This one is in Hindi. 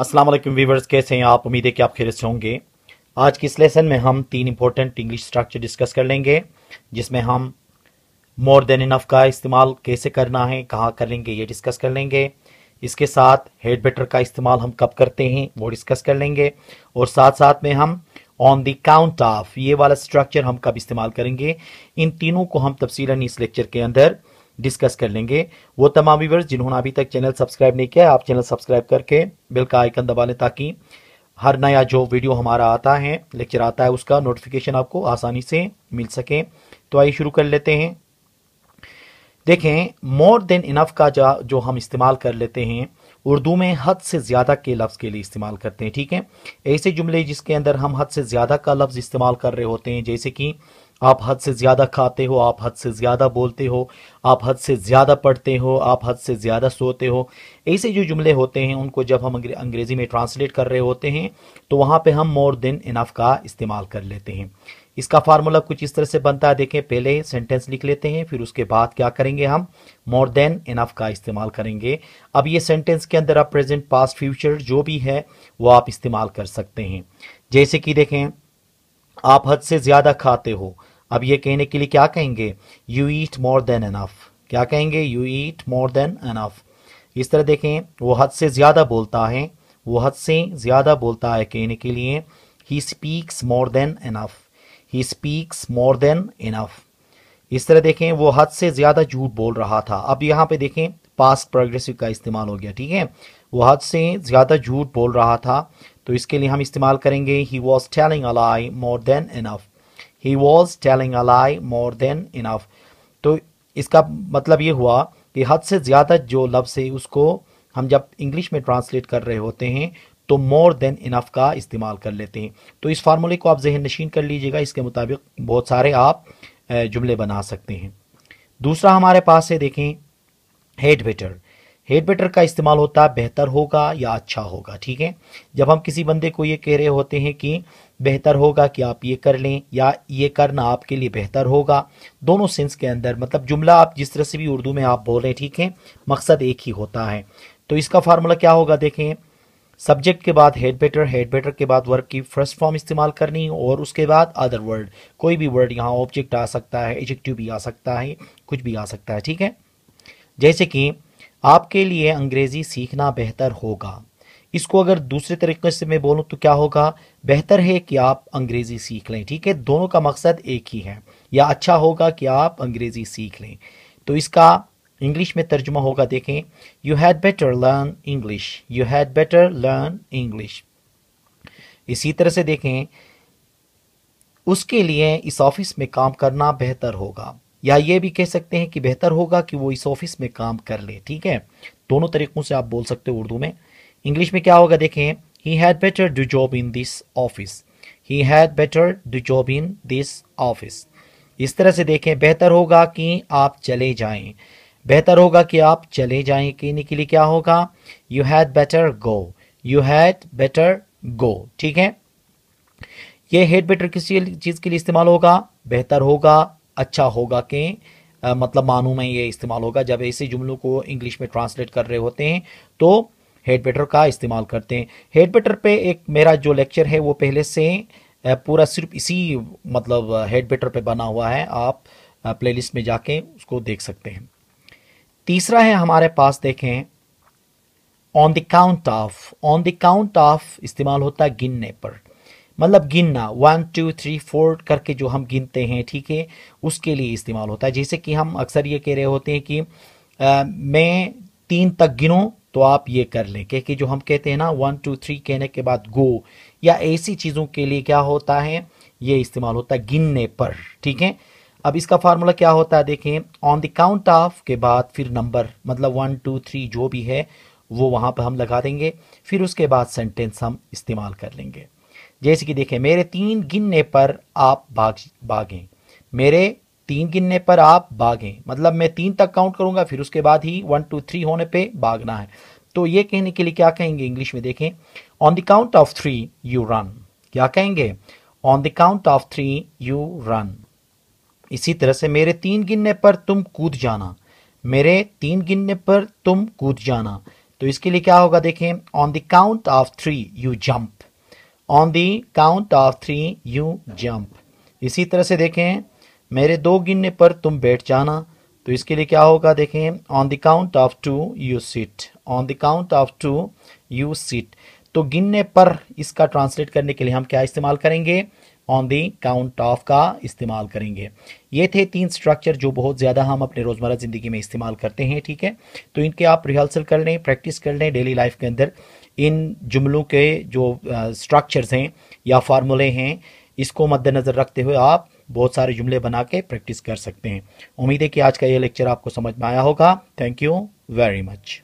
असलम वीवर्स कैसे हैं आप उम्मीद है कि आप खेरे से होंगे आज के इस लेसन में हम तीन इंपॉर्टेंट इंग्लिश स्ट्रक्चर डिस्कस कर लेंगे जिसमें हम मोर देन इनफ का इस्तेमाल कैसे करना है कहाँ कर लेंगे ये डिस्कस कर लेंगे इसके साथ हेड बेटर का इस्तेमाल हम कब करते हैं वो डिस्कस कर लेंगे और साथ साथ में हम ऑन दी काउंट ऑफ ये वाला स्ट्रक्चर हम कब इस्तेमाल करेंगे इन तीनों को हम तफसीला इस लेक्चर के अंदर डिस्कस कर लेंगे वो तमाम व्यूवर्स जिन्होंने अभी तक चैनल सब्सक्राइब नहीं किया आप चैनल सब्सक्राइब करके बिल का आइकन दबा लें ताकि हर नया जो वीडियो हमारा आता है लेक्चर आता है उसका नोटिफिकेशन आपको आसानी से मिल सके तो आइए शुरू कर लेते हैं देखें मोर देन इनफ का जो हम इस्तेमाल कर लेते हैं उर्दू में हद से ज़्यादा के लफ्ज़ के लिए इस्तेमाल करते हैं ठीक है ऐसे जुमले जिसके अंदर हम हद से ज़्यादा का लफ्ज़ इस्तेमाल कर रहे होते हैं जैसे कि आप हद से ज़्यादा खाते हो आप हद से ज़्यादा बोलते हो आप हद से ज़्यादा पढ़ते हो आप हद से ज़्यादा सोते हो ऐसे जो जुमले होते हैं उनको जब हम अंग्रेज़ी में ट्रांसलेट कर रहे होते हैं तो वहां पे हम मोर देन इनफ का इस्तेमाल कर लेते हैं इसका फार्मूला कुछ इस तरह से बनता है देखें पहले सेंटेंस लिख लेते हैं फिर उसके बाद क्या करेंगे हम मोर देन इनफ का इस्तेमाल करेंगे अब ये सेंटेंस के अंदर आप प्रेजेंट पास्ट फ्यूचर जो भी है वो आप इस्तेमाल कर सकते हैं जैसे कि देखें आप हद से ज्यादा खाते हो अब ये कहने के लिए क्या कहेंगे you eat more than enough क्या कहेंगे you eat more than enough इस तरह देखें वो हद से ज्यादा बोलता है वो हद से ज्यादा बोलता है कहने के लिए he speaks more than enough he speaks more than enough इस तरह देखें वो हद से ज्यादा झूठ बोल रहा था अब यहाँ पे देखें पास्ट प्रोग्रेसिव का इस्तेमाल हो गया ठीक है वो हद से ज्यादा झूठ बोल रहा था तो इसके लिए हम इस्तेमाल करेंगे he was telling a lie more than enough he was telling a lie more than enough तो इसका मतलब ये हुआ कि हद से ज़्यादा जो लफ्स है उसको हम जब इंग्लिश में ट्रांसलेट कर रहे होते हैं तो मोर देन इनफ का इस्तेमाल कर लेते हैं तो इस फार्मूले को आप जहन नशीन कर लीजिएगा इसके मुताबिक बहुत सारे आप जुमले बना सकते हैं दूसरा हमारे पास है देखें हेड बेटर हेड बेटर का इस्तेमाल होता है बेहतर होगा या अच्छा होगा ठीक है जब हम किसी बंदे को ये कह रहे होते हैं कि बेहतर होगा कि आप ये कर लें या ये करना आपके लिए बेहतर होगा दोनों सेंस के अंदर मतलब जुमला आप जिस तरह से भी उर्दू में आप बोल रहे हैं ठीक है मकसद एक ही होता है तो इसका फार्मूला क्या होगा देखें सब्जेक्ट के बाद हेड बेटर हेड बेटर के बाद वर्ब की फर्स्ट फॉर्म इस्तेमाल करनी और उसके बाद अदर वर्ड कोई भी वर्ड यहाँ ऑब्जेक्ट आ सकता है एजेक्टिव भी आ सकता है कुछ भी आ सकता है ठीक है जैसे कि आपके लिए अंग्रेज़ी सीखना बेहतर होगा इसको अगर दूसरे तरीके से मैं बोलूं तो क्या होगा बेहतर है कि आप अंग्रेज़ी सीख लें ठीक है दोनों का मकसद एक ही है या अच्छा होगा कि आप अंग्रेज़ी सीख लें तो इसका इंग्लिश में तर्जुमा होगा देखें you had better learn English you had better learn English इसी तरह से देखें उसके लिए इस ऑफिस में काम करना बेहतर होगा या ये भी कह सकते हैं कि बेहतर होगा कि वो इस ऑफिस में काम कर ले ठीक है दोनों तरीक़ों से आप बोल सकते हो उर्दू में इंग्लिश में क्या होगा देखें he had better do job in this office he had better do job in this office इस तरह से देखें बेहतर होगा कि आप चले जाएं बेहतर होगा कि आप चले जाएं कहने के लिए क्या होगा you had better go you had better go ठीक है ये हेड बेटर किसी चीज़ के लिए इस्तेमाल होगा बेहतर होगा अच्छा होगा कि मतलब मानू में ये इस्तेमाल होगा जब ऐसे जुमलों को इंग्लिश में ट्रांसलेट कर रहे होते हैं तो हेड बेटर का इस्तेमाल करते हैं हेड बेटर पे एक मेरा जो लेक्चर है वो पहले से पूरा सिर्फ इसी मतलब हेड बेटर पे बना हुआ है आप प्लेलिस्ट में जाके उसको देख सकते हैं तीसरा है हमारे पास देखें on the count of on the count of इस्तेमाल होता है गिनने पर मतलब गिनना वन टू थ्री फोर करके जो हम गिनते हैं ठीक है उसके लिए इस्तेमाल होता है जैसे कि हम अक्सर ये कह रहे होते हैं कि आ, मैं तीन तक गिनूँ तो आप ये कर लें क्योंकि जो हम कहते हैं ना वन टू थ्री कहने के बाद गो या ऐसी चीज़ों के लिए क्या होता है ये इस्तेमाल होता है गिनने पर ठीक है अब इसका फार्मूला क्या होता है देखें ऑन द काउंट ऑफ के बाद फिर नंबर मतलब वन टू थ्री जो भी है वो वहाँ पर हम लगा देंगे फिर उसके बाद सेंटेंस हम इस्तेमाल कर लेंगे जैसे कि देखें मेरे तीन गिनने पर आप भाग भागें मेरे तीन गिनने पर आप भागें मतलब मैं तीन तक काउंट करूंगा फिर उसके बाद ही वन टू थ्री होने पे भागना है तो ये कहने के लिए क्या कहेंगे इंग्लिश में देखें on the count of three you run क्या कहेंगे on the count of three you run इसी तरह से मेरे तीन गिनने पर तुम कूद जाना मेरे तीन गिनने पर तुम कूद जाना तो इसके लिए क्या होगा देखें on the count of three you jump on the count of three you jump इसी तरह से देखें मेरे दो गिनने पर तुम बैठ जाना तो इसके लिए क्या होगा देखें on the count of two you sit on the count of two you sit तो गिनने पर इसका ट्रांसलेट करने के लिए हम क्या इस्तेमाल करेंगे ऑन दी काउंट ऑफ का इस्तेमाल करेंगे ये थे तीन स्ट्रक्चर जो बहुत ज़्यादा हम अपने रोज़मर्रा ज़िंदगी में इस्तेमाल करते हैं ठीक है तो इनके आप रिहर्सल कर लें प्रैक्टिस कर लें डेली लाइफ के अंदर इन जुमलों के जो स्ट्रक्चर्स हैं या फार्मूले हैं इसको मद्देनज़र रखते हुए आप बहुत सारे जुमले बना के प्रैक्टिस कर सकते हैं उम्मीद है कि आज का ये लेक्चर आपको समझ में आया होगा थैंक यू वेरी मच